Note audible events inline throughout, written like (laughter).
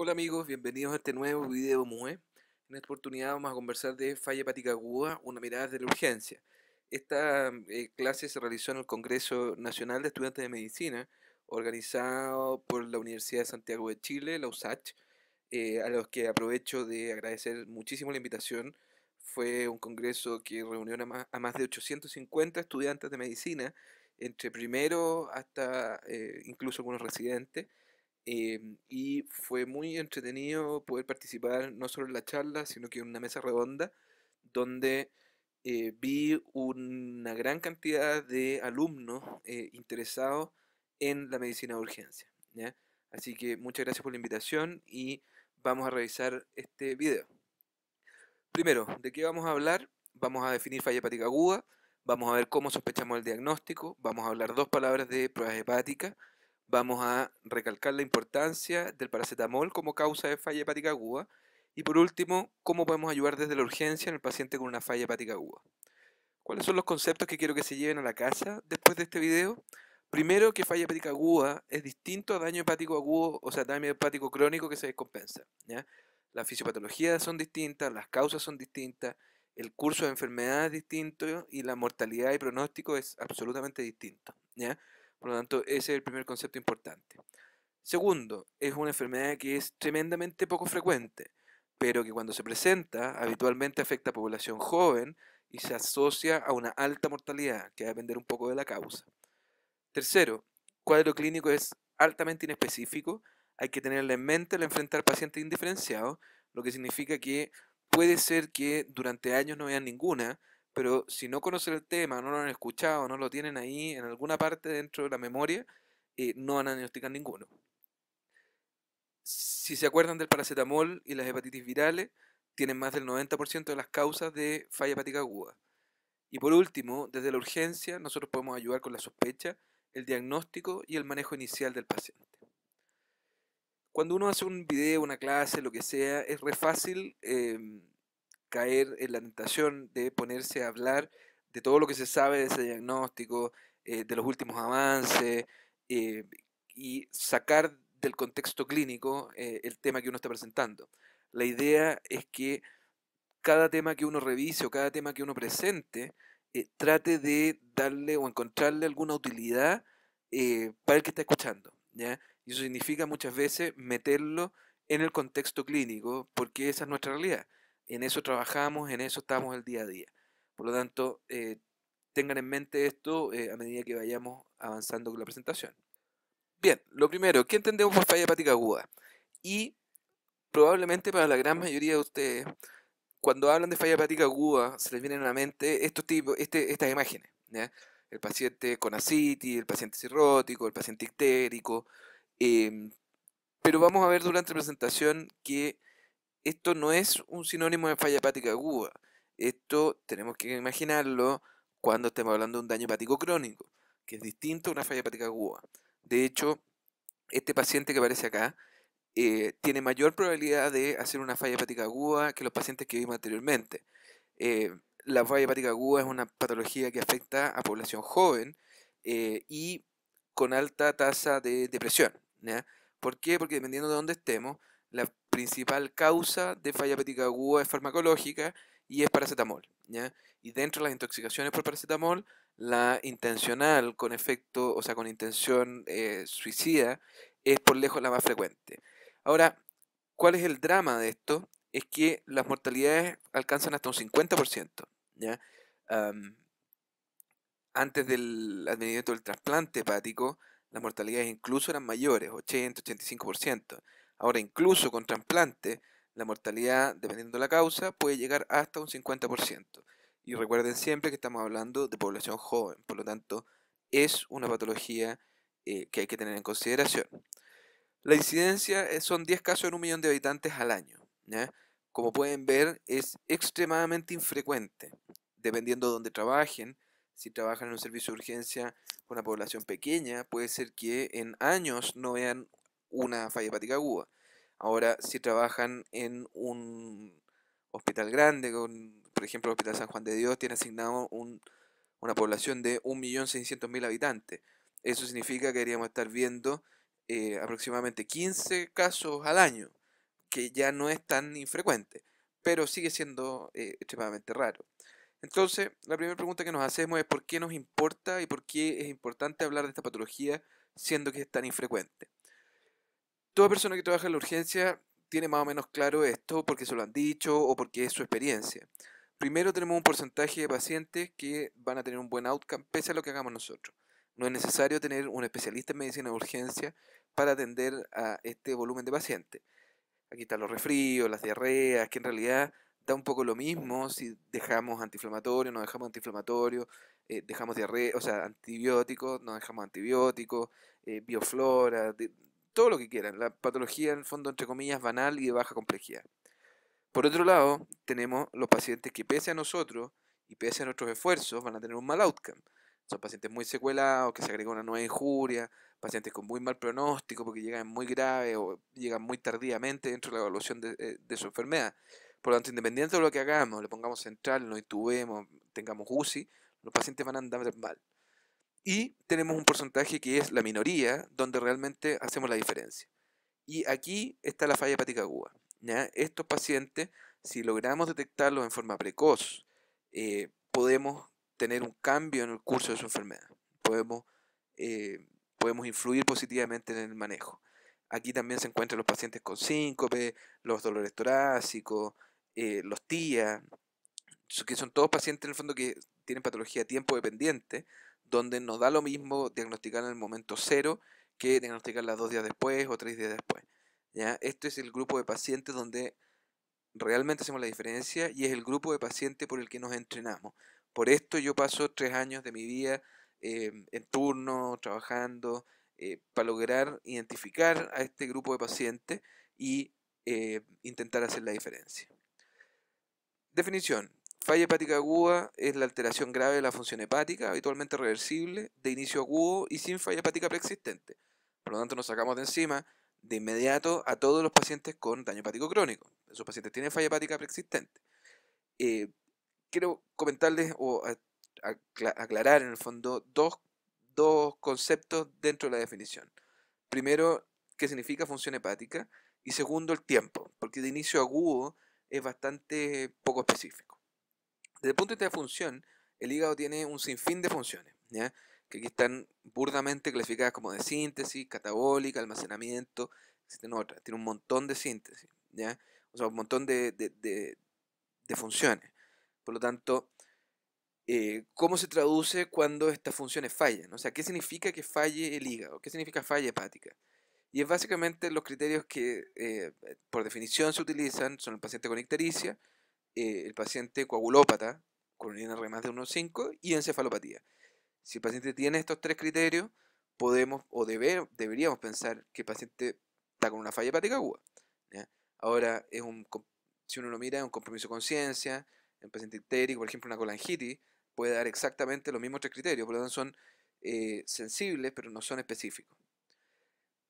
Hola amigos, bienvenidos a este nuevo video MUE. En esta oportunidad vamos a conversar de falla hepática aguda, una mirada de la urgencia. Esta eh, clase se realizó en el Congreso Nacional de Estudiantes de Medicina, organizado por la Universidad de Santiago de Chile, la USACH, eh, a los que aprovecho de agradecer muchísimo la invitación. Fue un congreso que reunió a más, de 850 estudiantes de medicina, entre primero hasta eh, incluso algunos residentes. Em, y fue muy entretenido poder participar no solo en la charla, sino que en una mesa redonda donde eh, vi una gran cantidad de alumnos eh, interesados en la medicina de urgencia. Así que muchas gracias por la invitación y vamos a revisar este video. Primero, ¿de qué vamos a hablar? Vamos a definir falla hepática aguda, vamos a ver cómo sospechamos el diagnóstico, vamos a hablar dos palabras de pruebas hepáticas, Vamos a recalcar la importancia del paracetamol como causa de falla hepática aguda. Y por último, cómo podemos ayudar desde la urgencia en el paciente con una falla hepática aguda. ¿Cuáles son los conceptos que quiero que se lleven a la casa después de este video? Primero, que falla hepática aguda es distinto a daño hepático agudo, o sea, daño hepático crónico que se descompensa. Las fisiopatologías son distintas, las causas son distintas, el curso de enfermedad es distinto y la mortalidad y pronóstico es absolutamente distinto. ¿ya? Por lo tanto, ese es el primer concepto importante. Segundo, es una enfermedad que es tremendamente poco frecuente, pero que cuando se presenta habitualmente afecta a población joven y se asocia a una alta mortalidad, que va a depender un poco de la causa. Tercero, cuadro clínico es altamente inespecífico, hay que tenerla en mente al enfrentar pacientes indiferenciados, lo que significa que puede ser que durante años no vean ninguna, pero si no conocen el tema, no lo han escuchado, no lo tienen ahí en alguna parte dentro de la memoria, y eh, no van a diagnosticar ninguno. Si se acuerdan del paracetamol y las hepatitis virales, tienen más del 90% de las causas de falla hepática aguda. Y por último, desde la urgencia, nosotros podemos ayudar con la sospecha, el diagnóstico y el manejo inicial del paciente. Cuando uno hace un video, una clase, lo que sea, es re fácil em, caer en la tentación de ponerse a hablar de todo lo que se sabe de ese diagnóstico, eh, de los últimos avances, eh, y sacar del contexto clínico eh, el tema que uno está presentando. La idea es que cada tema que uno revise o cada tema que uno presente, trate de darle o encontrarle alguna utilidad para el que está escuchando. ¿ya? Y eso significa muchas veces meterlo en el contexto clínico, porque esa es nuestra realidad. En eso trabajamos, en eso estamos el día a día. Por lo tanto, eh, tengan en mente esto eh, a medida que vayamos avanzando con la presentación. Bien, lo primero, ¿qué entendemos por falla hepática aguda? Y probablemente para la gran mayoría de ustedes, cuando hablan de falla hepática aguda, se les vienen a la mente estos tipos, este, estas imágenes. El paciente con asitis, el paciente cirrótico, el paciente ictérico. Em, pero vamos a ver durante la presentación que esto no es un sinónimo de falla hepática aguda. Esto tenemos que imaginarlo cuando estemos hablando de un daño hepático crónico, que es distinto a una falla hepática aguda. De hecho, este paciente que aparece acá eh, tiene mayor probabilidad de hacer una falla hepática aguda que los pacientes que vimos anteriormente. Eh, la falla hepática aguda es una patología que afecta a población joven eh, y con alta tasa de depresión. ¿Por qué? Porque dependiendo de dónde estemos, la principal causa de falla hepática aguda es farmacológica y es paracetamol. Y dentro de las intoxicaciones por paracetamol, la intencional con efecto, o sea, con intención eh, suicida, es por lejos la más frecuente. Ahora, ¿cuál es el drama de esto? Es que las mortalidades alcanzan hasta un 50%. antes del advenimiento del trasplante hepático, las mortalidades incluso eran mayores, 80, 85%. Ahora, incluso con trasplante, la mortalidad, dependiendo de la causa, puede llegar hasta un 50%. Y recuerden siempre que estamos hablando de población joven, por lo tanto, es una patología eh, que hay que tener en consideración. La incidencia eh, son 10 casos en un millón de habitantes al año. Como pueden ver, es extremadamente infrecuente, dependiendo de dónde trabajen. Si trabajan en un servicio de urgencia con una población pequeña, puede ser que en años no vean una falla hepática aguda. Ahora, si trabajan en un hospital grande, con, por ejemplo el Hospital San Juan de Dios tiene asignado una población de 1.600.000 habitantes. Eso significa que deberíamos estar viendo eh, aproximadamente 15 casos al año, que ya no es tan infrecuente, pero sigue siendo eh, extremadamente raro. Entonces, la primera pregunta que nos hacemos es por qué nos importa y por qué es importante hablar de esta patología siendo que es tan infrecuente. Toda persona que trabaja en la urgencia tiene más o menos claro esto porque se lo han dicho o porque es su experiencia. Primero tenemos un porcentaje de pacientes que van a tener un buen outcome pese a lo que hagamos nosotros. No es necesario tener un especialista en medicina de urgencia para atender a este volumen de pacientes. Aquí están los resfríos, las diarreas, que en realidad da un poco lo mismo si dejamos antiinflamatorio, no dejamos antiinflamatorio, eh, dejamos diarrea, o sea, antibióticos, no dejamos antibióticos, eh, bioflora, todo lo que quieran, la patología en el fondo entre comillas banal y de baja complejidad. Por otro lado, tenemos los pacientes que pese a nosotros y pese a nuestros esfuerzos van a tener un mal outcome. Son pacientes muy secuelados, que se agrega una nueva injuria, pacientes con muy mal pronóstico porque llegan muy graves o llegan muy tardíamente dentro de la evaluación de, eh, su enfermedad. Por lo tanto, independiente de lo que hagamos, le pongamos central, lo intubemos, tengamos UCI, los pacientes van a andar mal. Y tenemos un porcentaje que es la minoría, donde realmente hacemos la diferencia. Y aquí está la falla hepática aguda. Estos pacientes, si logramos detectarlos en forma precoz, eh, podemos tener un cambio en el curso de su enfermedad. Podemos, eh, podemos influir positivamente en el manejo. Aquí también se encuentran los pacientes con síncope, los dolores torácicos, eh, los TIA, que son todos pacientes en el fondo que tienen patología tiempo dependiente, donde nos da lo mismo diagnosticar en el momento cero que diagnosticarla dos días después o tres días después. ¿ya? Este es el grupo de pacientes donde realmente hacemos la diferencia y es el grupo de pacientes por el que nos entrenamos. Por esto yo paso tres años de mi vida em, en turno, trabajando, eh, para lograr identificar a este grupo de pacientes y eh, intentar hacer la diferencia. Definición. Falla hepática aguda es la alteración grave de la función hepática, habitualmente reversible, de inicio agudo y sin falla hepática preexistente. Por lo tanto, nos sacamos de encima de inmediato a todos los pacientes con daño hepático crónico. Esos pacientes tienen falla hepática preexistente. Eh, quiero comentarles o aclarar en el fondo dos, dos conceptos dentro de la definición. Primero, qué significa función hepática y segundo, el tiempo, porque de inicio agudo es bastante poco específico. Desde el punto de vista de función, el hígado tiene un sinfín de funciones, ¿ya? que aquí están burdamente clasificadas como de síntesis, catabólica, almacenamiento, existen otras. Tiene un montón de síntesis, ¿ya? o sea, un montón de, funciones. Por lo tanto, eh, ¿cómo se traduce cuando estas funciones fallan? O sea, ¿qué significa que falle el hígado? ¿Qué significa falla hepática? Y es básicamente los criterios que eh, por definición se utilizan, son el paciente con ictericia, eh, el paciente coagulópata con un INR más de 1,5 y encefalopatía. Si el paciente tiene estos tres criterios, podemos o deberíamos pensar que el paciente está con una falla hepática aguda. Ahora, es si uno lo mira, es un compromiso de conciencia, en paciente itérico, por ejemplo, una colangitis, puede dar exactamente los mismos tres criterios, por lo tanto son eh, sensibles, pero no son específicos.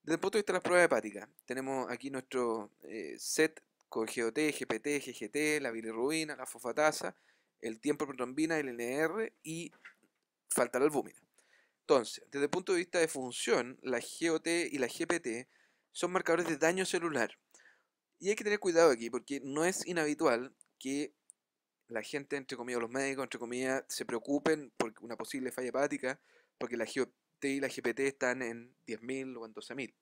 Desde el punto de vista de las pruebas hepáticas, tenemos aquí nuestro eh, set set con GOT, GPT, GGT, la bilirrubina, la fosfatasa, el tiempo de protrombina, el NR y falta la albúmina. Entonces, desde el punto de vista de función, la GOT y la GPT son marcadores de daño celular. Y hay que tener cuidado aquí porque no es inhabitual que la gente, entre comillas, los médicos, entre comillas, se preocupen por una posible falla hepática, porque la GOT y la GPT están en 10.000 o en 12.000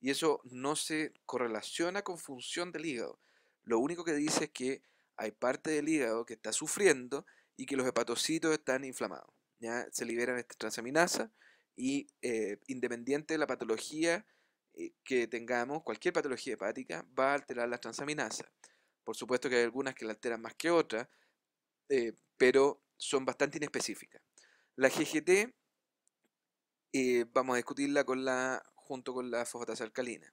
y eso no se correlaciona con función del hígado. Lo único que dice es que hay parte del hígado que está sufriendo y que los hepatocitos están inflamados. ¿ya? Se liberan estas transaminasas y eh, independiente de la patología eh, que tengamos, cualquier patología hepática va a alterar las transaminasa. Por supuesto que hay algunas que la alteran más que otras, eh, pero son bastante inespecíficas. La GGT vamos a discutirla con la junto con la fosfatasa alcalina.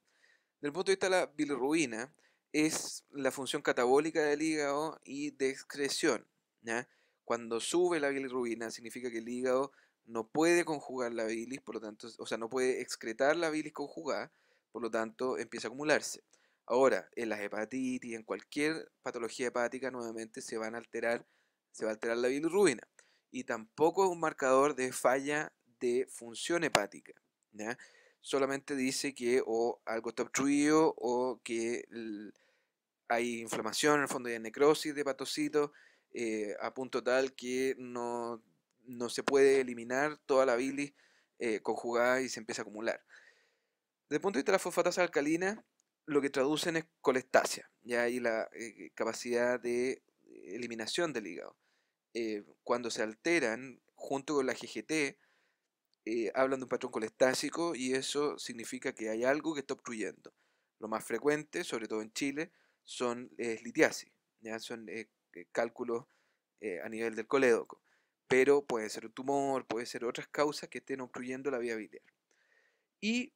Del punto de vista de la bilirrubina, es la función catabólica del hígado y de excreción. Cuando sube la bilirrubina, significa que el hígado no puede conjugar la bilis, por lo tanto, o sea, no puede excretar la bilis conjugada, por lo tanto, empieza a acumularse. Ahora, en las hepatitis, en cualquier patología hepática, nuevamente se van a alterar, se va a alterar la bilirrubina. Y tampoco es un marcador de falla de función hepática. ¿ya? solamente dice que o algo está obstruido o que hay inflamación, en el fondo hay necrosis de hepatocitos, eh, a punto tal que no, se puede eliminar toda la bilis eh, conjugada y se empieza a acumular. Desde el punto de vista de la fosfatasa alcalina, lo que traducen es colestasia, ya hay la eh, capacidad de eliminación del hígado. cuando se alteran junto con la GGT, eh, hablan de un patrón colestásico y eso significa que hay algo que está obstruyendo. Lo más frecuente, sobre todo en Chile, son litiasis, ¿ya? son eh, eh, cálculos a nivel del colédoco, pero puede ser un tumor, puede ser otras causas que estén obstruyendo la vía biliar. Y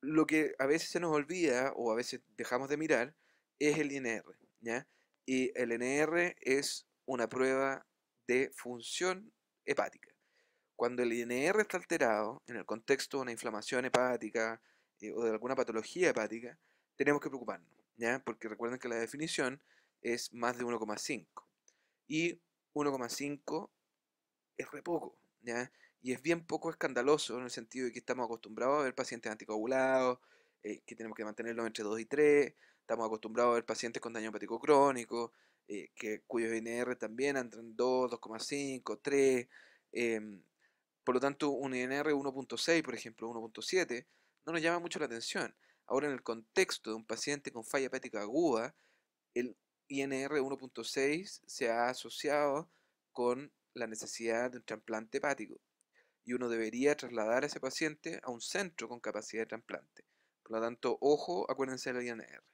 lo que a veces se nos olvida o a veces dejamos de mirar es el INR, ¿ya? Y el N.R. es una prueba de función hepática. Cuando el INR está alterado, en el contexto de una inflamación hepática eh, o de alguna patología hepática, tenemos que preocuparnos, ¿ya? Porque recuerden que la definición es más de 1,5. Y 1,5 es re poco, ¿ya? Y es bien poco escandaloso en el sentido de que estamos acostumbrados a ver pacientes anticoagulados, eh, que tenemos que mantenerlos entre 2 y 3, estamos acostumbrados a ver pacientes con daño hepático crónico, eh, que, cuyos INR también entran 2, 2,5, 3, por lo tanto, un INR 1.6, por ejemplo, 1.7, no nos llama mucho la atención. Ahora, en el contexto de un paciente con falla hepática aguda, el INR 1.6 se ha asociado con la necesidad de un trasplante hepático y uno debería trasladar a ese paciente a un centro con capacidad de trasplante. Por lo tanto, ojo, acuérdense del INR.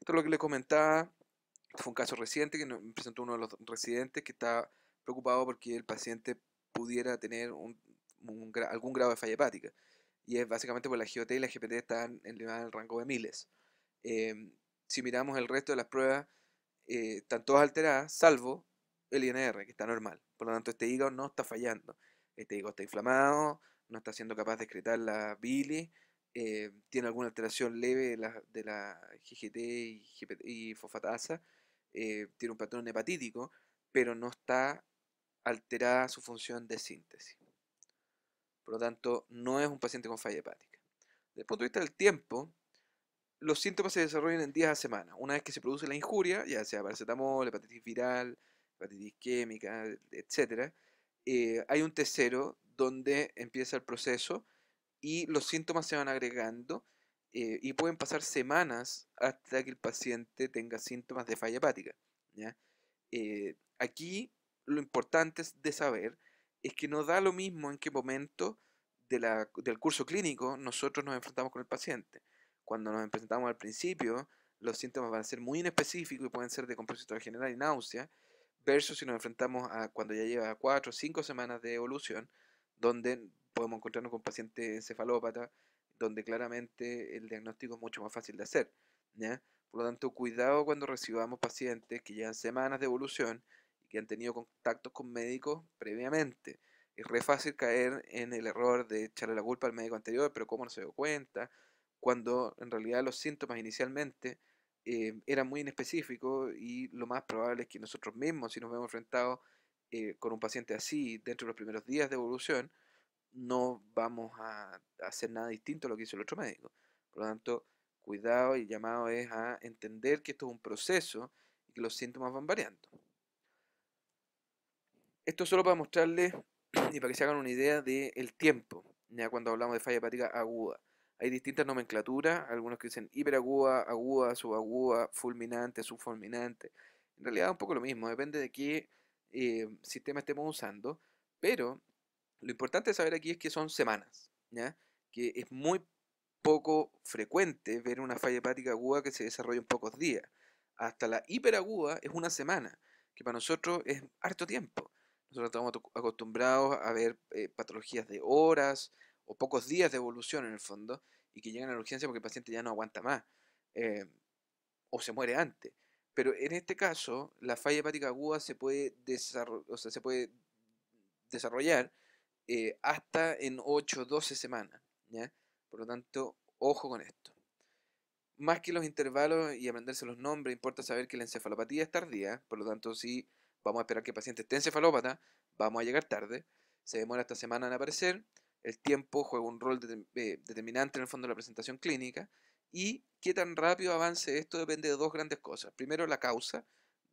Esto es lo que les comentaba. fue un caso reciente que me presentó uno de los residentes que está preocupado porque el paciente pudiera tener algún grado de falla hepática. Y es básicamente por la GOT y la GPT están elevadas en el rango de miles. Em, si miramos el resto de las pruebas, eh, están todas alteradas, salvo el INR, que está normal. Por lo tanto, este hígado no está fallando. Este hígado está inflamado, no está siendo capaz de excretar la bilis, eh, tiene alguna alteración leve de la, GGT y, fosfatasa, eh, tiene un patrón hepatítico, pero no está alterada su función de síntesis. Por lo tanto, no es un paciente con falla hepática. Desde el punto de vista del tiempo, los síntomas se desarrollan en días a semanas. Una vez que se produce la injuria, ya sea paracetamol, hepatitis viral, hepatitis química, etc., eh, hay un tercero donde empieza el proceso y los síntomas se van agregando eh, y pueden pasar semanas hasta que el paciente tenga síntomas de falla hepática. Eh, aquí lo importante de saber es que no da lo mismo en qué momento del curso clínico nosotros nos enfrentamos con el paciente. Cuando nos presentamos al principio, los síntomas van a ser muy inespecíficos y pueden ser de compositor general y náusea, versus si nos enfrentamos a cuando ya lleva cuatro, o cinco semanas de evolución, donde podemos encontrarnos con pacientes encefalópata, donde claramente el diagnóstico es mucho más fácil de hacer. Por lo tanto, cuidado cuando recibamos pacientes que llevan semanas de evolución que han tenido contactos con médicos previamente. Es re fácil caer en el error de echarle la culpa al médico anterior, pero cómo no se dio cuenta, cuando en realidad los síntomas inicialmente eh, eran muy inespecíficos y lo más probable es que nosotros mismos, si nos vemos enfrentados eh, con un paciente así dentro de los primeros días de evolución, no vamos a hacer nada distinto a lo que hizo el otro médico. Por lo tanto, cuidado y llamado es a entender que esto es un proceso y que los síntomas van variando. Esto solo para mostrarles (clears throat) y para que se hagan una idea del el tiempo, ya cuando hablamos de falla hepática aguda. Hay distintas nomenclaturas, algunos que dicen hiperaguda, aguda, subaguda, fulminante, subfulminante. En realidad es un poco lo mismo, depende de qué eh, sistema estemos usando, pero lo importante saber aquí es que son semanas, ¿ya? que es muy poco frecuente ver una falla hepática aguda que se desarrolla en pocos días. Hasta la hiperaguda es una semana, que para nosotros es harto tiempo. Nosotros estamos acostumbrados a ver eh, patologías de horas o pocos días de evolución en el fondo y que llegan a la urgencia porque el paciente ya no aguanta más eh, o se muere antes. Pero en este caso, la falla hepática aguda se puede, desarrollar eh, hasta en 8 12 semanas. Por lo tanto, ojo con esto. Más que los intervalos y aprenderse los nombres, importa saber que la encefalopatía es tardía, por lo tanto, sí vamos a esperar que el paciente esté encefalópata, vamos a llegar tarde, se demora esta semana en aparecer, el tiempo juega un rol eh, determinante en el fondo de la presentación clínica y qué tan rápido avance esto depende de dos grandes cosas. Primero, la causa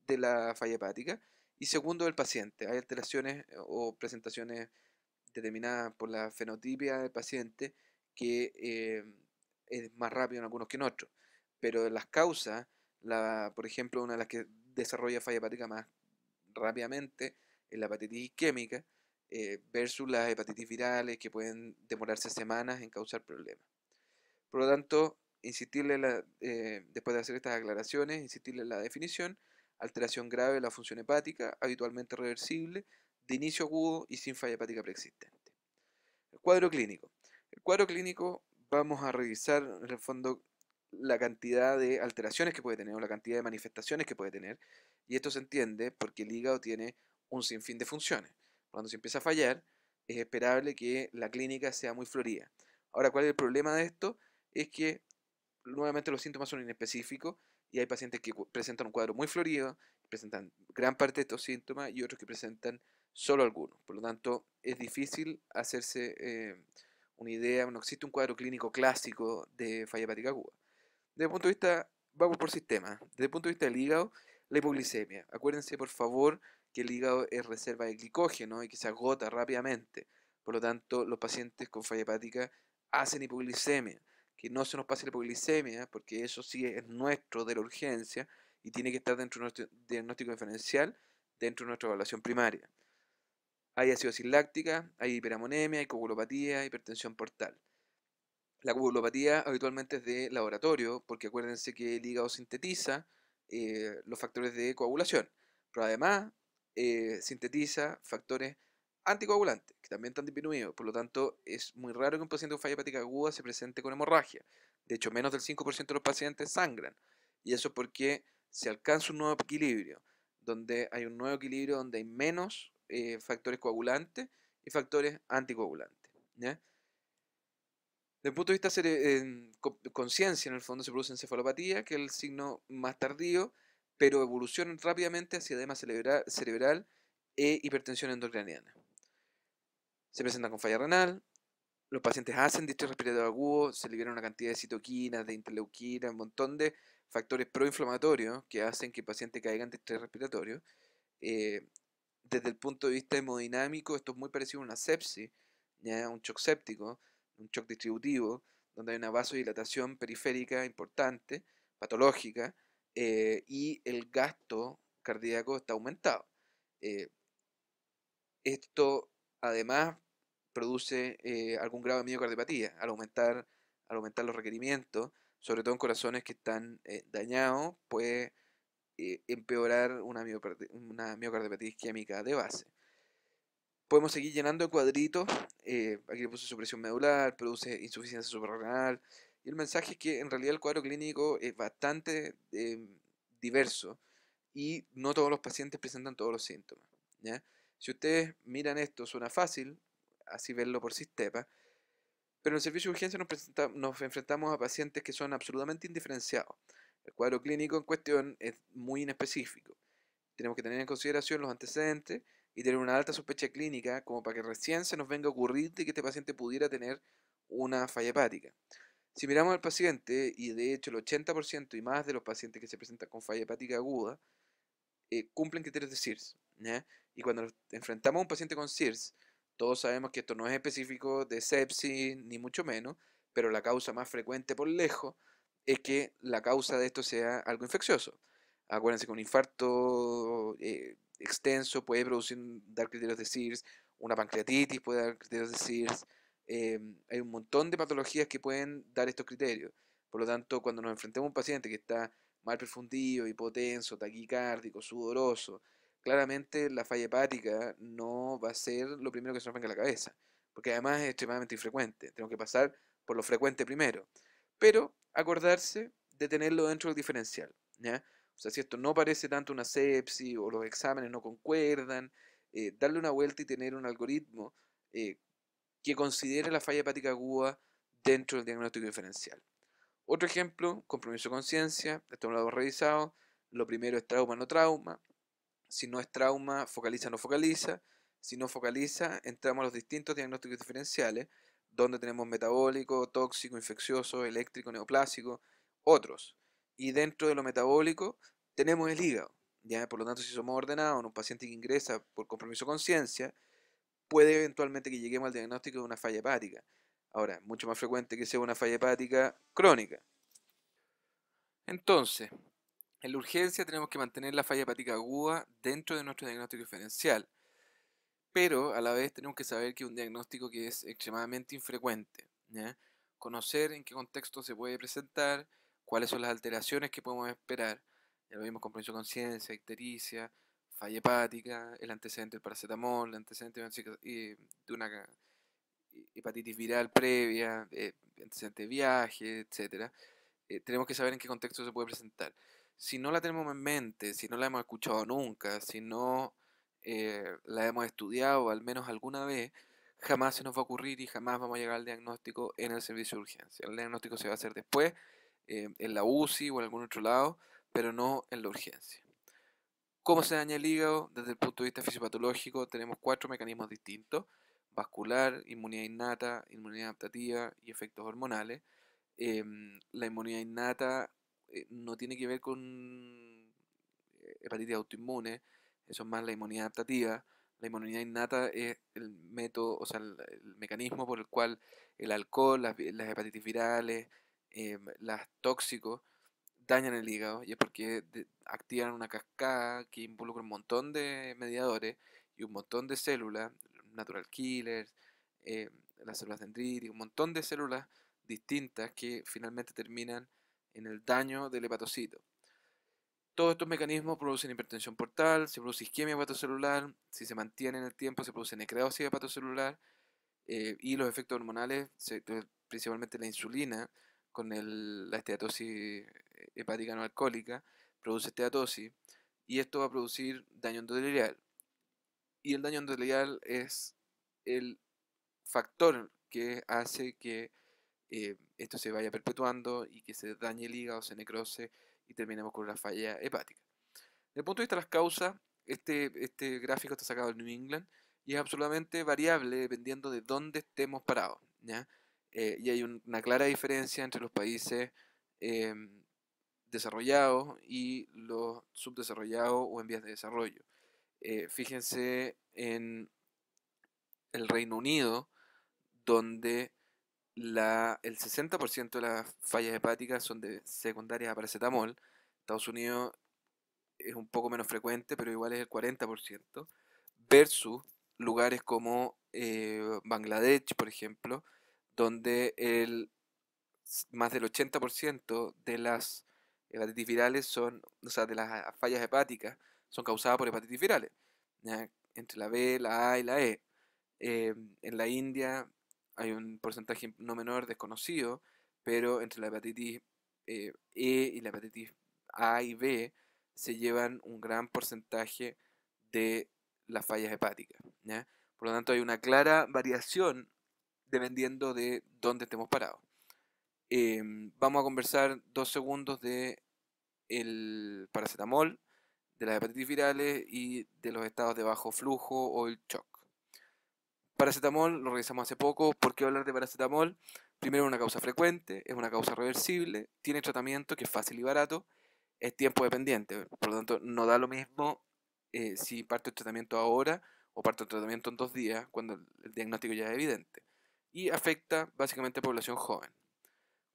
de la falla hepática y segundo, el paciente. Hay alteraciones eh, o presentaciones determinadas por la fenotipia del paciente que em, es más rápido en algunos que en otros. Pero las causas, la, por ejemplo, una de las que desarrolla falla hepática más rápidamente en la hepatitis isquémica eh, versus las hepatitis virales que pueden demorarse semanas en causar problemas. Por lo tanto, insistirle, eh, después de hacer estas aclaraciones, insistirle en la definición, alteración grave de la función hepática, habitualmente reversible, de inicio agudo y sin falla hepática preexistente. El cuadro clínico. El cuadro clínico vamos a revisar en el fondo la cantidad de alteraciones que puede tener o la cantidad de manifestaciones que puede tener y esto se entiende porque el hígado tiene un sinfín de funciones. Cuando se empieza a fallar, es esperable que la clínica sea muy florida. Ahora, ¿cuál es el problema de esto? Es que nuevamente los síntomas son inespecíficos y hay pacientes que presentan un cuadro muy florido, presentan gran parte de estos síntomas y otros que presentan solo algunos. Por lo tanto, es difícil hacerse eh, una idea, no existe un cuadro clínico clásico de falla hepática aguda. Desde punto de vista, vamos por sistema. Desde el punto de vista del hígado, la hipoglicemia. Acuérdense, por favor, que el hígado es reserva de glicógeno y que se agota rápidamente. Por lo tanto, los pacientes con falla hepática hacen hipoglicemia. Que no se nos pase la hipoglicemia, porque eso sí es nuestro de la urgencia y tiene que estar dentro de nuestro diagnóstico diferencial, dentro de nuestra evaluación primaria. Hay acidosis láctica, hay hiperamonemia, hay coagulopatía, hipertensión portal. La coagulopatía habitualmente es de laboratorio, porque acuérdense que el hígado sintetiza eh, los factores de coagulación, pero además eh, sintetiza factores anticoagulantes, que también están disminuidos. Por lo tanto, es muy raro que un paciente con falla hepática aguda se presente con hemorragia. De hecho, menos del 5% de los pacientes sangran. Y eso porque se alcanza un nuevo equilibrio, donde hay un nuevo equilibrio donde hay menos eh, factores coagulantes y factores anticoagulantes. Desde el punto de vista de eh, conciencia, en el fondo se produce encefalopatía, que es el signo más tardío, pero evoluciona rápidamente hacia edema cerebral e hipertensión endocraniana. Se presentan con falla renal, los pacientes hacen distrés respiratorio agudo, se liberan una cantidad de citoquinas, de interleuquina, un montón de factores proinflamatorios que hacen que el paciente caiga en distrés respiratorio. Eh, desde el punto de vista hemodinámico, esto es muy parecido a una sepsis, ¿ya? un shock séptico, un shock distributivo, donde hay una vasodilatación periférica importante, patológica, eh, y el gasto cardíaco está aumentado. Eh, esto además produce eh, algún grado de miocardiopatía al aumentar, al aumentar los requerimientos, sobre todo en corazones que están dañados, puede empeorar una, miocardiopatía isquémica de base podemos seguir llenando el cuadrito, eh, aquí le puse supresión medular, produce insuficiencia suprarrenal. Y el mensaje es que en realidad el cuadro clínico es bastante em, diverso y no todos los pacientes presentan todos los síntomas. Si ustedes miran esto, suena fácil, así verlo por sistema, pero en el servicio de urgencia nos, nos enfrentamos a pacientes que son absolutamente indiferenciados. El cuadro clínico en cuestión es muy inespecífico. Tenemos que tener en consideración los antecedentes, y tener una alta sospecha clínica como para que recién se nos venga a ocurrir de que este paciente pudiera tener una falla hepática. Si miramos al paciente, y de hecho el 80% y más de los pacientes que se presentan con falla hepática aguda eh, cumplen criterios de SIRS. Y cuando enfrentamos a un paciente con SIRS, todos sabemos que esto no es específico de sepsis, ni mucho menos, pero la causa más frecuente por lejos es que la causa de esto sea algo infeccioso. Acuérdense que un infarto eh, extenso puede producir, dar criterios de SIRS, una pancreatitis puede dar criterios de SIRS, em, hay un montón de patologías que pueden dar estos criterios. Por lo tanto, cuando nos enfrentemos a un paciente que está mal perfundido, hipotenso, taquicárdico, sudoroso, claramente la falla hepática no va a ser lo primero que se nos venga a la cabeza, porque además es extremadamente infrecuente. Tenemos que pasar por lo frecuente primero. Pero acordarse de tenerlo dentro del diferencial. ¿ya? O sea, si esto no parece tanto una sepsis o los exámenes no concuerdan, eh, darle una vuelta y tener un algoritmo eh, que considere la falla hepática aguda dentro del diagnóstico diferencial. Otro ejemplo, compromiso de conciencia, esto lo hemos revisado. Lo primero es trauma, no trauma. Si no es trauma, focaliza, no focaliza. Si no focaliza, entramos a los distintos diagnósticos diferenciales, donde tenemos metabólico, tóxico, infeccioso, eléctrico, neoplásico, otros y dentro de lo metabólico tenemos el hígado. ¿ya? Por lo tanto, si somos ordenados en un paciente que ingresa por compromiso conciencia, puede eventualmente que lleguemos al diagnóstico de una falla hepática. Ahora, mucho más frecuente que sea una falla hepática crónica. Entonces, en la urgencia tenemos que mantener la falla hepática aguda dentro de nuestro diagnóstico diferencial, pero a la vez tenemos que saber que es un diagnóstico que es extremadamente infrecuente. Conocer en qué contexto se puede presentar, cuáles son las alteraciones que podemos esperar. Ya lo vimos, compromiso de conciencia, ictericia, falla hepática, el antecedente del paracetamol, el antecedente de una hepatitis viral previa, eh, antecedente de viaje, etc. Eh, tenemos que saber en qué contexto se puede presentar. Si no la tenemos en mente, si no la hemos escuchado nunca, si no eh, la hemos estudiado al menos alguna vez, jamás se nos va a ocurrir y jamás vamos a llegar al diagnóstico en el servicio de urgencia. El diagnóstico se va a hacer después eh, en la UCI o en algún otro lado, pero no en la urgencia. ¿Cómo se daña el hígado? Desde el punto de vista fisiopatológico tenemos cuatro mecanismos distintos, vascular, inmunidad innata, inmunidad adaptativa y efectos hormonales. Em, la inmunidad innata eh, no tiene que ver con eh, hepatitis autoinmune, eso es más la inmunidad adaptativa. La inmunidad innata es el método, o sea, el, mecanismo por el cual el alcohol, las hepatitis virales, Em, las tóxicos dañan el hígado y es porque activan una cascada que involucra un montón de mediadores y un montón de células, natural killers, em, las células dendríticas, un montón de células distintas que finalmente terminan en el daño del hepatocito. Todos estos mecanismos producen hipertensión portal, se produce isquemia hepatocelular, si se mantiene en el tiempo se produce necrosis hepatocelular eh, y los efectos hormonales, eh, principalmente la insulina, con la esteatosis eh, hepática no alcohólica, produce esteatosis y esto va a producir daño endotelial. Y el daño endotelial es el factor que hace que eh, esto se vaya perpetuando y que se dañe el hígado, se necrose y terminemos con la falla hepática. Desde el punto de vista de las causas, este, este gráfico está sacado del New England y es absolutamente variable dependiendo de dónde estemos parados. ¿ya? Eh, y hay una clara diferencia entre los países em, desarrollados y los subdesarrollados o en vías de desarrollo. Eh, fíjense en el Reino Unido, donde el 60% de las fallas hepáticas son de secundarias a paracetamol. Estados Unidos es un poco menos frecuente, pero igual es el 40%, versus lugares como eh, Bangladesh, por ejemplo, donde el, más del 80% de las hepatitis virales son, o sea, de las fallas hepáticas son causadas por hepatitis virales, entre la B, la A y la E. Em, en la India hay un porcentaje no menor desconocido, pero entre la hepatitis eh, E y la hepatitis A y B se llevan un gran porcentaje de las fallas hepáticas. Por lo tanto, hay una clara variación dependiendo de dónde estemos parados. Em, vamos a conversar dos segundos de el paracetamol, de las hepatitis virales y de los estados de bajo flujo o el shock. Paracetamol, lo revisamos hace poco. ¿Por qué hablar de paracetamol? Primero, es una causa frecuente, es una causa reversible, tiene tratamiento que es fácil y barato, es tiempo dependiente. Por lo tanto, no da lo mismo eh, si parte el tratamiento ahora o parte el tratamiento en dos días, cuando el diagnóstico ya es evidente y afecta básicamente a población joven.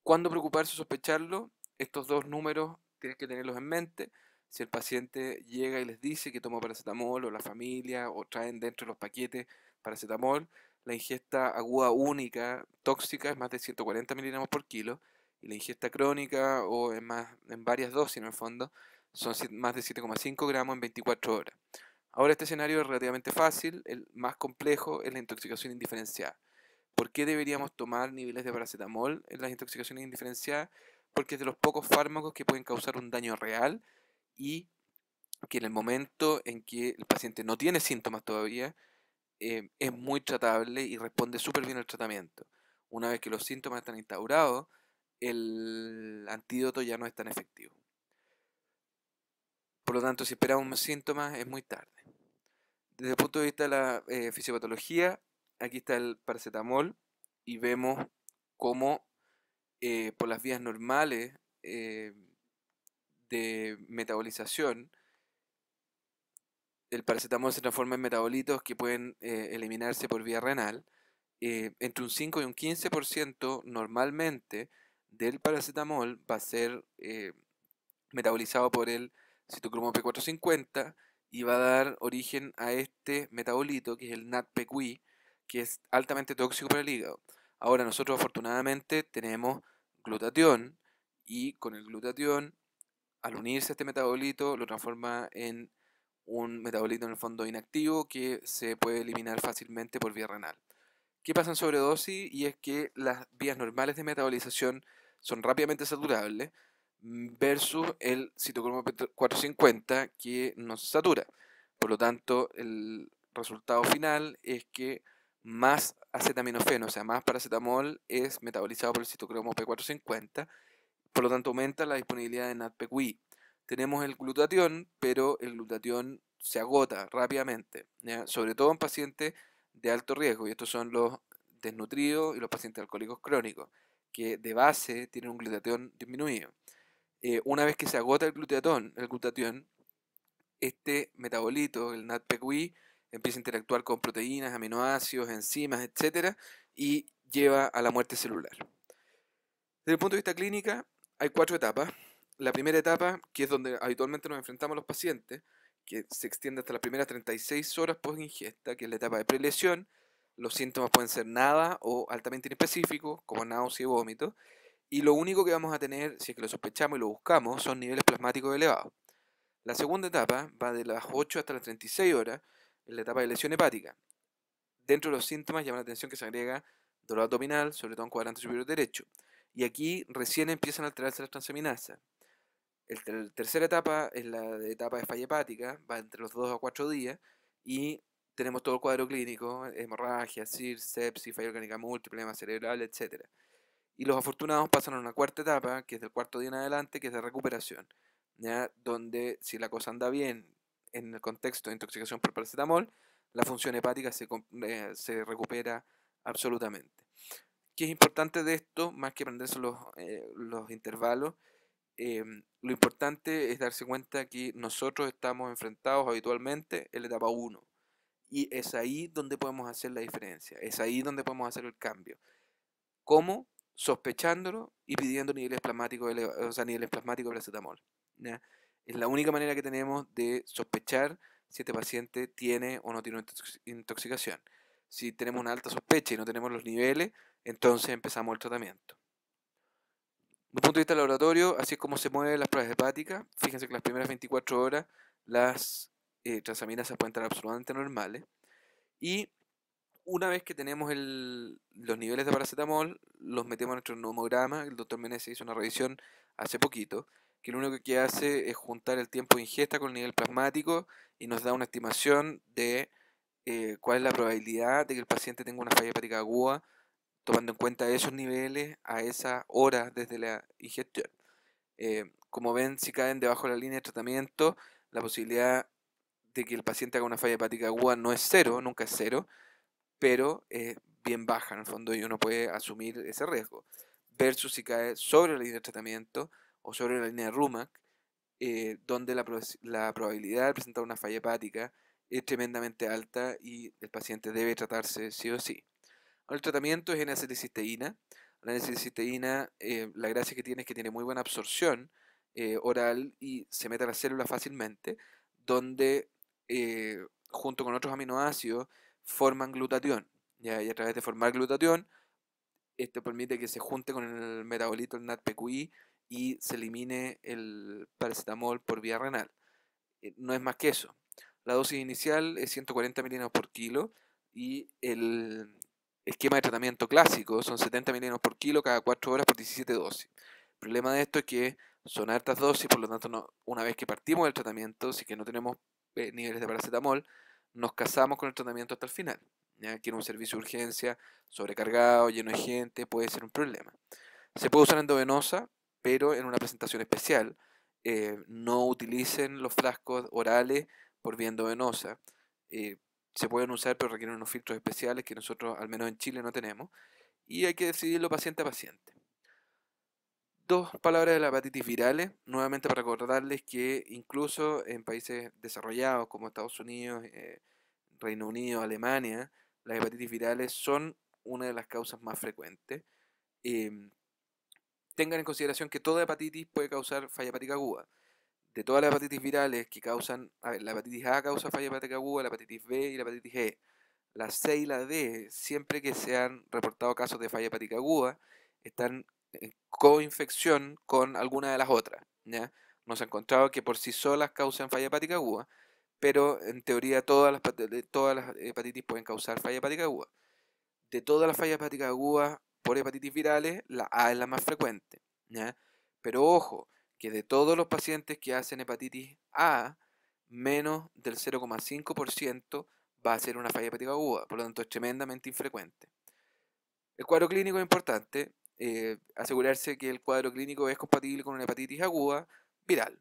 ¿Cuándo preocuparse o sospecharlo? Estos dos números tienes que tenerlos en mente. Si el paciente llega y les dice que tomó paracetamol o la familia o traen dentro los paquetes paracetamol, la ingesta aguda única tóxica es más de 140 miligramos por kilo y la ingesta crónica o en, más, en varias dosis en el fondo son más de 7,5 gramos en 24 horas. Ahora este escenario es relativamente fácil, el más complejo es la intoxicación indiferenciada. ¿Por qué deberíamos tomar niveles de paracetamol en las intoxicaciones indiferenciadas? Porque es de los pocos fármacos que pueden causar un daño real y que en el momento en que el paciente no tiene síntomas todavía, em, es muy tratable y responde súper bien al tratamiento. Una vez que los síntomas están instaurados, el antídoto ya no es tan efectivo. Por lo tanto, si esperamos síntomas, es muy tarde. Desde el punto de vista de la eh, fisiopatología, aquí está el paracetamol y vemos cómo eh, por las vías normales eh, de metabolización, el paracetamol se transforma en metabolitos que pueden eh, eliminarse por vía renal. entre un 5 y un 15% normalmente del paracetamol va a ser metabolizado por el citocromo P450 y va a dar origen a este metabolito que es el NADPQI, que es altamente tóxico para el hígado. Ahora nosotros afortunadamente tenemos glutatión y con el glutatión, al unirse a este metabolito, lo transforma en un metabolito en el fondo inactivo que se puede eliminar fácilmente por vía renal. ¿Qué pasa en sobredosis? Y es que las vías normales de metabolización son rápidamente saturables mm, versus el citocromo 450 que no se satura. Por lo tanto, el resultado final es que más acetaminofeno, o sea, más paracetamol es metabolizado por el citocromo P450, por lo tanto aumenta la disponibilidad de NADPQI. Tenemos el glutatión, pero el glutatión se agota rápidamente, sobre todo en pacientes de alto riesgo, y estos son los desnutridos y los pacientes alcohólicos crónicos, que de base tienen un glutatión disminuido. Eh, una vez que se agota el glutatión, el glutatión este metabolito, el NADPQI, empieza a interactuar con proteínas, aminoácidos, enzimas, etc. y lleva a la muerte celular. Desde el punto de vista clínica, hay cuatro etapas. La primera etapa, que es donde habitualmente nos enfrentamos los pacientes, que se extiende hasta las primeras 36 horas post ingesta, que es la etapa de prelesión. Los síntomas pueden ser nada o altamente inespecíficos, como náuseas y vómito. Y lo único que vamos a tener, si es que lo sospechamos y lo buscamos, son niveles plasmáticos elevados. La segunda etapa va de las 8 hasta las 36 horas, en la etapa de lesión hepática. Dentro de los síntomas llama la atención que se agrega dolor abdominal, sobre todo en cuadrante superior derecho. Y aquí recién empiezan a alterarse las transaminasas. La tercera etapa es la etapa de falla hepática, va entre los dos a cuatro días y tenemos todo el cuadro clínico, hemorragia, CIR, sepsis, falla orgánica múltiple, problema cerebral, etc. Y los afortunados pasan a una cuarta etapa, que es del cuarto día en adelante, que es de recuperación, donde si la cosa anda bien en el contexto de intoxicación por paracetamol, la función hepática se, eh, se recupera absolutamente. ¿Qué es importante de esto? Más que aprenderse los, eh, los intervalos, em, lo importante es darse cuenta que nosotros estamos enfrentados habitualmente en la etapa 1. Y es ahí donde podemos hacer la diferencia, es ahí donde podemos hacer el cambio. ¿Cómo? Sospechándolo y pidiendo niveles plasmáticos, o sea, niveles plasmáticos de paracetamol. ¿Ya? Es la única manera que tenemos de sospechar si este paciente tiene o no tiene una intoxicación. Si tenemos una alta sospecha y no tenemos los niveles, entonces empezamos el tratamiento. Desde el punto de vista laboratorio, así es como se mueven las pruebas hepáticas. Fíjense que las primeras 24 horas las eh, transaminas se pueden estar absolutamente normales. Y una vez que tenemos los niveles de paracetamol, los metemos en nuestro nomograma. El doctor Meneses hizo una revisión hace poquito que lo único que hace es juntar el tiempo de ingesta con el nivel plasmático y nos da una estimación de eh, cuál es la probabilidad de que el paciente tenga una falla hepática aguda, tomando en cuenta esos niveles a esa hora desde la ingestión. Eh, como ven, si caen debajo de la línea de tratamiento, la posibilidad de que el paciente haga una falla hepática aguda no es cero, nunca es cero, pero es bien baja en el fondo y uno puede asumir ese riesgo. Versus si cae sobre la línea de tratamiento, o sobre la línea de Rumac, eh, donde la, probabilidad de presentar una falla hepática es tremendamente alta y el paciente debe tratarse sí o sí. el tratamiento es en La acetilcisteína, eh, la gracia que tiene es que tiene muy buena absorción eh, oral y se mete a las células fácilmente, donde junto con otros aminoácidos forman glutatión. Y a través de formar glutatión, esto permite que se junte con el metabolito, el NADPQI, y se elimine el paracetamol por vía renal. Eh, no es más que eso. La dosis inicial es 140 milímetros por kilo y el esquema de tratamiento clásico son 70 milímetros por kilo cada 4 horas por 17 dosis. El problema de esto es que son altas dosis, por lo tanto, una vez que partimos del tratamiento, si que no tenemos eh, niveles de paracetamol, nos casamos con el tratamiento hasta el final. Ya en un servicio de urgencia sobrecargado, lleno de gente, puede ser un problema. Se puede usar endovenosa pero en una presentación especial. Eh, no utilicen los frascos orales por vía venosa eh, se pueden usar, pero requieren unos filtros especiales que nosotros, al menos en Chile, no tenemos. Y hay que decidirlo paciente a paciente. Dos palabras de la hepatitis virales. Nuevamente para recordarles que incluso en países desarrollados como Estados Unidos, eh, Reino Unido, Alemania, las hepatitis virales son una de las causas más frecuentes. Em, tengan en consideración que toda hepatitis puede causar falla hepática aguda. De todas las hepatitis virales que causan, la hepatitis A causa falla hepática aguda, la hepatitis B y la hepatitis E. La C y la D, siempre que se han reportado casos de falla hepática aguda, están en coinfección con alguna de las otras. ¿ya? Nos ha encontrado que por sí solas causan falla hepática aguda, pero en teoría todas las, todas las hepatitis pueden causar falla hepática aguda. De todas las fallas hepáticas agudas, por hepatitis virales, la A es la más frecuente. Pero ojo, que de todos los pacientes que hacen hepatitis A, menos del 0,5% va a ser una falla hepática aguda, por lo tanto es tremendamente infrecuente. El cuadro clínico es importante, eh, asegurarse que el cuadro clínico es compatible con una hepatitis aguda viral,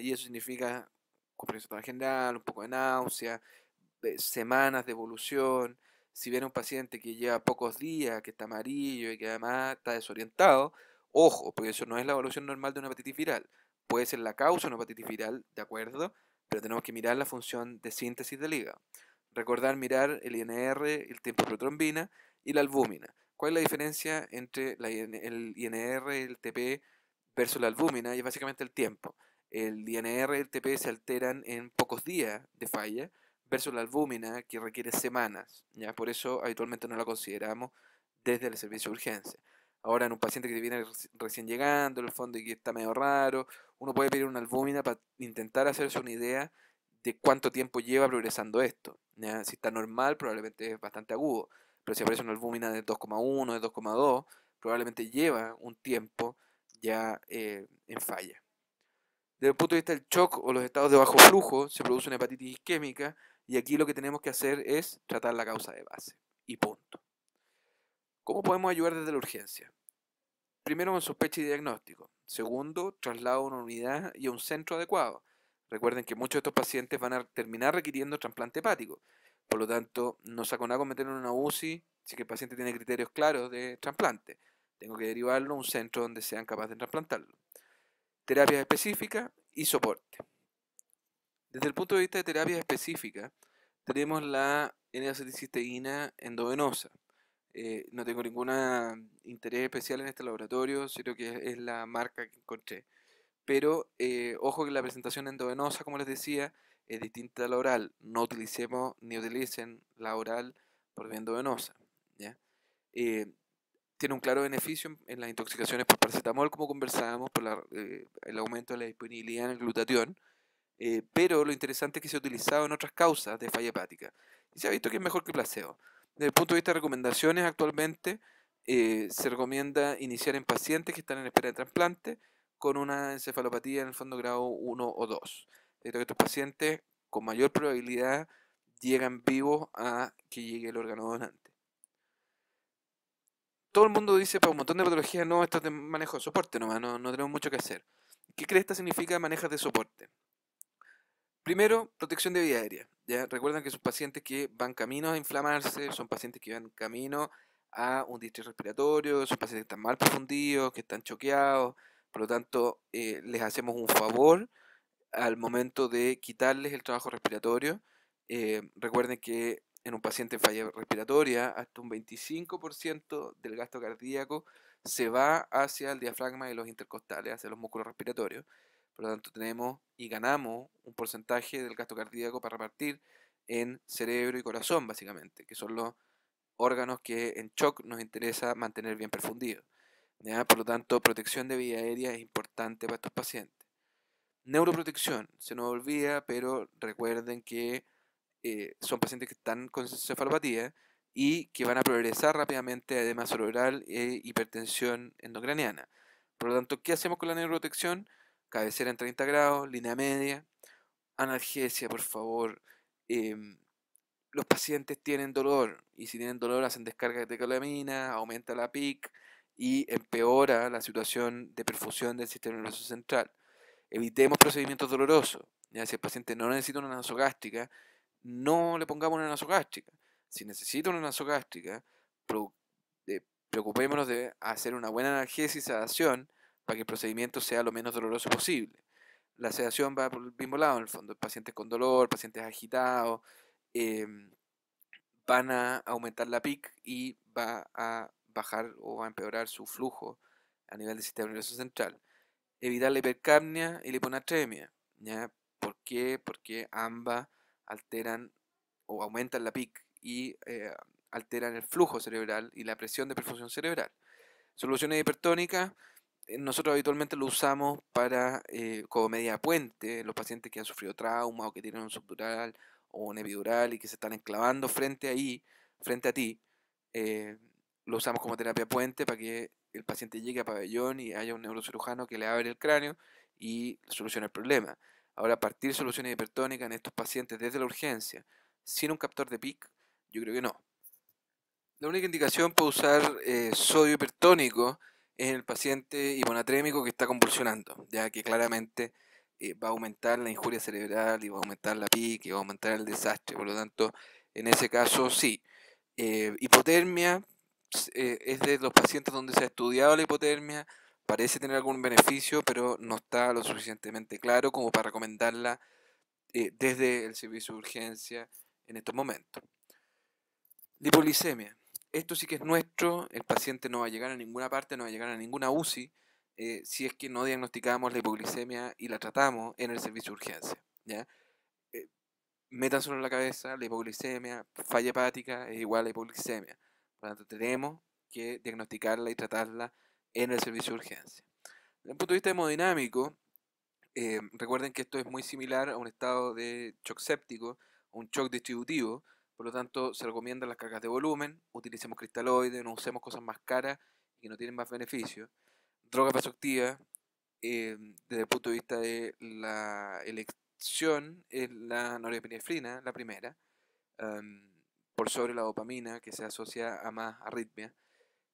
y eso significa comprensión general, un poco de náusea, eh, semanas de evolución, si viene un paciente que lleva pocos días, que está amarillo y que además está desorientado, ojo, porque eso no es la evolución normal de una hepatitis viral. Puede ser la causa de una hepatitis viral, ¿de acuerdo? Pero tenemos que mirar la función de síntesis del hígado. Recordar mirar el INR, el tiempo de protrombina y la albúmina. ¿Cuál es la diferencia entre el INR, el TP versus la albúmina? Y es básicamente el tiempo. El INR y el TP se alteran en pocos días de falla, Verso la albúmina que requiere semanas, ¿ya? Por eso habitualmente no la consideramos desde el servicio de urgencia. Ahora, en un paciente que viene recién llegando, en el fondo y que está medio raro, uno puede pedir una albúmina para intentar hacerse una idea de cuánto tiempo lleva progresando esto. Si está normal, probablemente es bastante agudo, pero si aparece una albúmina de 2,1, de 2,2, probablemente lleva un tiempo ya eh, en falla. Desde el punto de vista del shock o los estados de bajo flujo, se produce una hepatitis isquémica y aquí lo que tenemos que hacer es tratar la causa de base. Y punto. ¿Cómo podemos ayudar desde la urgencia? Primero, con sospecha y diagnóstico. Segundo, traslado a una unidad y a un centro adecuado. Recuerden que muchos de estos pacientes van a terminar requiriendo trasplante hepático. Por lo tanto, no saco nada con meterlo en una UCI si que el paciente tiene criterios claros de trasplante. Tengo que derivarlo a un centro donde sean capaces de trasplantarlo. Terapias específicas y soporte. Desde el punto de vista de terapia específica, tenemos la N-acetilcisteína endovenosa. Eh, no tengo ningún interés especial en este laboratorio, sino que es, la marca que encontré. Pero eh, ojo que la presentación endovenosa, como les decía, es distinta a la oral. No utilicemos ni utilicen la oral por vía endovenosa. Eh, tiene un claro beneficio en, las intoxicaciones por paracetamol, como conversábamos, por el aumento de la disponibilidad en el glutatión eh, pero lo interesante es que se ha utilizado en otras causas de falla hepática. Y se ha visto que es mejor que el placebo. Desde el punto de vista de recomendaciones, actualmente eh, se recomienda iniciar en pacientes que están en espera de trasplante con una encefalopatía en el fondo grado 1 o 2. Esto que estos pacientes con mayor probabilidad llegan vivos a que llegue el órgano donante. Todo el mundo dice para un montón de patologías, no, esto es de manejo de soporte nomás, no, tenemos mucho que hacer. ¿Qué crees que significa manejas de soporte? Primero, protección de vía aérea. ¿ya? Recuerdan que son pacientes que van camino a inflamarse, son pacientes que van camino a un distrito respiratorio, son pacientes que están mal profundidos, que están choqueados, por lo tanto, eh, les hacemos un favor al momento de quitarles el trabajo respiratorio. Eh, recuerden que en un paciente en falla respiratoria, hasta un 25% del gasto cardíaco se va hacia el diafragma y los intercostales, hacia los músculos respiratorios. Por lo tanto, tenemos y ganamos un porcentaje del gasto cardíaco para repartir en cerebro y corazón, básicamente, que son los órganos que en shock nos interesa mantener bien perfundidos. Por lo tanto, protección de vida aérea es importante para estos pacientes. Neuroprotección, se nos olvida, pero recuerden que eh, son pacientes que están con cefalopatía y que van a progresar rápidamente a edema cerebral e hipertensión endocraniana. Por lo tanto, ¿qué hacemos con la neuroprotección? cabecera en 30 grados, línea media, analgesia, por favor. Em, los pacientes tienen dolor y si tienen dolor hacen descarga de calamina, aumenta la PIC y empeora la situación de perfusión del sistema nervioso central. Evitemos procedimientos dolorosos. Ya, si el paciente no necesita una nasogástrica, no le pongamos una nasogástrica. Si necesita una nasogástrica, eh, preocupémonos de hacer una buena analgesia y sedación para que el procedimiento sea lo menos doloroso posible. La sedación va por el mismo lado, en el fondo, pacientes con dolor, pacientes agitados, em, van a aumentar la PIC y va a bajar o a empeorar su flujo a nivel del sistema nervioso central. Evitar la hipercapnia y la hiponatremia. ¿Por qué? Porque ambas alteran o aumentan la PIC y eh, alteran el flujo cerebral y la presión de perfusión cerebral. Soluciones hipertónicas, nosotros habitualmente lo usamos para eh, como media puente, los pacientes que han sufrido trauma o que tienen un subdural o un epidural y que se están enclavando frente ahí, frente a ti, eh, lo usamos como terapia puente para que el paciente llegue a pabellón y haya un neurocirujano que le abre el cráneo y solucione el problema. Ahora, partir soluciones hipertónicas en estos pacientes desde la urgencia, sin un captor de PIC, yo creo que no. La única indicación para usar eh, sodio hipertónico es el paciente hiponatrémico que está convulsionando, ya que claramente eh, va a aumentar la injuria cerebral y va a aumentar la pique, va a aumentar el desastre. Por lo tanto, en ese caso sí. Eh, hipotermia eh, es de los pacientes donde se ha estudiado la hipotermia, parece tener algún beneficio, pero no está lo suficientemente claro como para recomendarla desde el servicio de urgencia en estos momentos. Lipoglicemia esto sí que es nuestro, el paciente no va a llegar a ninguna parte, no va a llegar a ninguna UCI, eh, si es que no diagnosticamos la hipoglicemia y la tratamos en el servicio de urgencia. ¿ya? Eh, metan solo en la cabeza, la hipoglicemia, falla hepática es igual a la hipoglicemia. Por lo tanto, tenemos que diagnosticarla y tratarla en el servicio de urgencia. Desde el punto de vista hemodinámico, eh, recuerden que esto es muy similar a un estado de shock séptico, un shock distributivo, por lo tanto, se recomiendan las cargas de volumen, utilicemos cristaloides, no usemos cosas más caras y que no tienen más beneficio. Drogas vasoactivas, eh, desde el punto de vista de la elección, es la norepinefrina, la primera, por sobre la dopamina, que se asocia a más arritmia.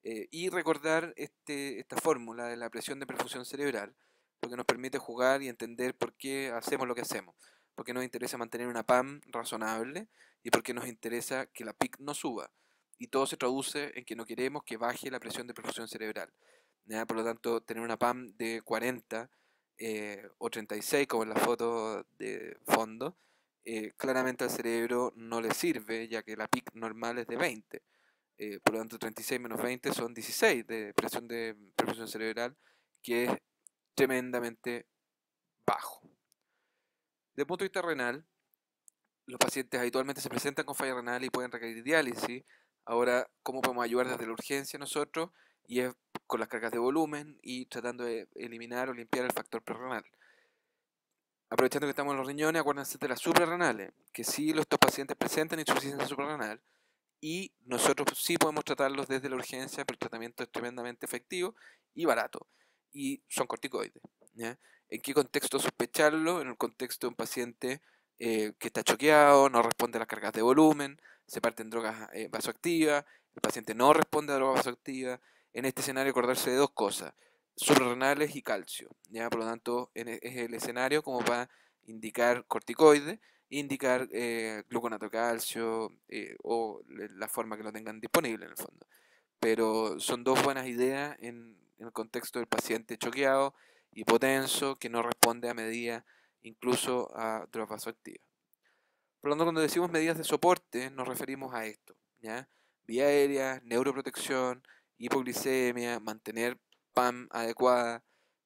Eh, y recordar este, esta fórmula de la presión de perfusión cerebral, porque nos permite jugar y entender por qué hacemos lo que hacemos, porque nos interesa mantener una PAM razonable y porque nos interesa que la PIC no suba. Y todo se traduce en que no queremos que baje la presión de perfusión cerebral. Por lo tanto, tener una PAM de 40 eh, o 36, como en la foto de fondo, eh, claramente al cerebro no le sirve, ya que la PIC normal es de 20. Eh, por lo tanto, 36 menos 20 son 16 de presión de perfusión cerebral, que es tremendamente bajo. de punto de vista renal, los pacientes habitualmente se presentan con falla renal y pueden requerir diálisis. Ahora, ¿cómo podemos ayudar desde la urgencia nosotros? Y es con las cargas de volumen y tratando de eliminar o limpiar el factor prerrenal. Aprovechando que estamos en los riñones, acuérdense de las suprarrenales, que sí los estos pacientes presentan insuficiencia suprarrenal y nosotros sí podemos tratarlos desde la urgencia, pero el tratamiento es tremendamente efectivo y barato. Y son corticoides. ¿En qué contexto sospecharlo? En el contexto de un paciente eh, que está choqueado, no responde a las cargas de volumen, se en drogas ah, eh, vasoactivas, el paciente no responde a drogas vasoactivas. En este escenario acordarse de dos cosas, subrenales y calcio. ¿ya? Por lo tanto, e, es el escenario como para indicar corticoides, indicar eh, gluconato calcio eh, o la forma que lo tengan disponible en el fondo. Pero son dos buenas ideas en, en el contexto del paciente choqueado, hipotenso, que no responde a medida incluso a drogas vasoactivas. Por lo tanto, cuando decimos medidas de soporte, nos referimos a esto, Vía aérea, neuroprotección, hipoglicemia, mantener PAM adecuada,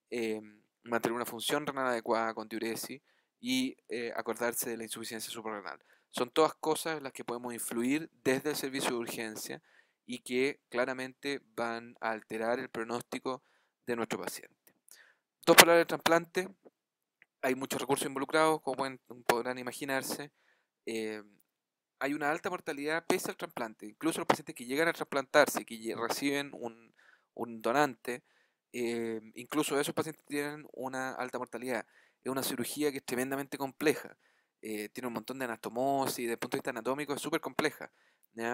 em, mantener una función renal adecuada con diuresis y eh, acordarse de la insuficiencia suprarrenal. Son todas cosas en las que podemos influir desde el servicio de urgencia y que claramente van a alterar el pronóstico de nuestro paciente. Dos palabras de trasplante, hay muchos recursos involucrados, como podrán imaginarse. Eh, hay una alta mortalidad pese al trasplante. Incluso los pacientes que llegan a trasplantarse, que reciben un, donante, eh, incluso esos pacientes tienen una alta mortalidad. Es una cirugía que es tremendamente compleja. Eh, tiene un montón de anastomosis, desde el punto de vista anatómico es súper compleja.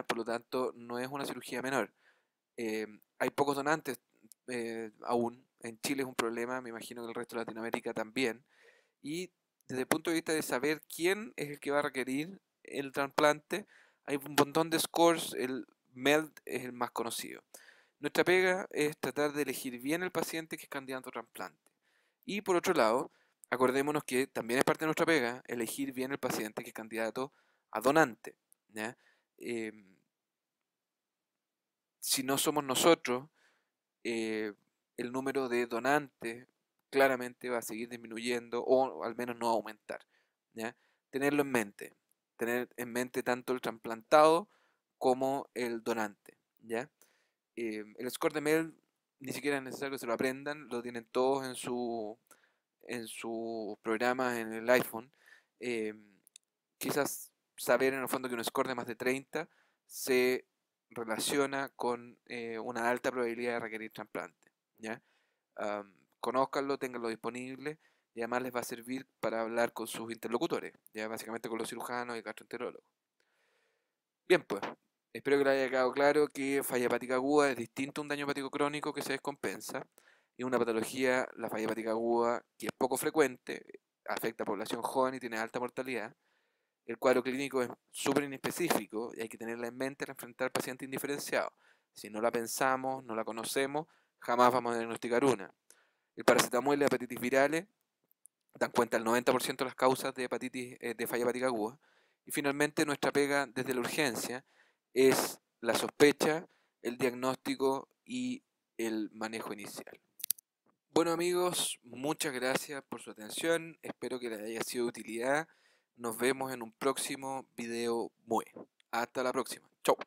Por lo tanto, no es una cirugía menor. hay pocos donantes aún. En Chile es un problema, me imagino que el resto de Latinoamérica también. Y desde el punto de vista de saber quién es el que va a requerir el trasplante, hay un montón de scores, el MELD es el más conocido. Nuestra pega es tratar de elegir bien el paciente que es candidato a trasplante. Y por otro lado, acordémonos que también es parte de nuestra pega elegir bien el paciente que es candidato a donante. Em, si no somos nosotros, eh, el número de donantes claramente va a seguir disminuyendo o al menos no aumentar. ¿ya? Tenerlo en mente, tener en mente tanto el trasplantado como el donante. ¿ya? Eh, el score de Mel ni siquiera es necesario que se lo aprendan, lo tienen todos en su en su programa en el iPhone. Eh, quizás saber en el fondo que un score de más de 30 se relaciona con eh, una alta probabilidad de requerir trasplante. ¿ya? conózcanlo, tenganlo disponible y además les va a servir para hablar con sus interlocutores, ya básicamente con los cirujanos y gastroenterólogos. Bien, pues, espero que les haya quedado claro que falla hepática aguda es distinto a un daño hepático crónico que se descompensa y una patología, la falla hepática aguda, que es poco frecuente, afecta a población joven y tiene alta mortalidad. El cuadro clínico es súper inespecífico y hay que tenerla en mente al enfrentar paciente indiferenciado. Si no la pensamos, no la conocemos, jamás vamos a diagnosticar una. El paracetamol y la hepatitis virales dan cuenta del 90% de las causas de hepatitis eh, de falla hepática aguda. Y finalmente nuestra pega desde la urgencia es la sospecha, el diagnóstico y el manejo inicial. Bueno amigos, muchas gracias por su atención, espero que les haya sido de utilidad. Nos vemos en un próximo video muy Hasta la próxima. Chau.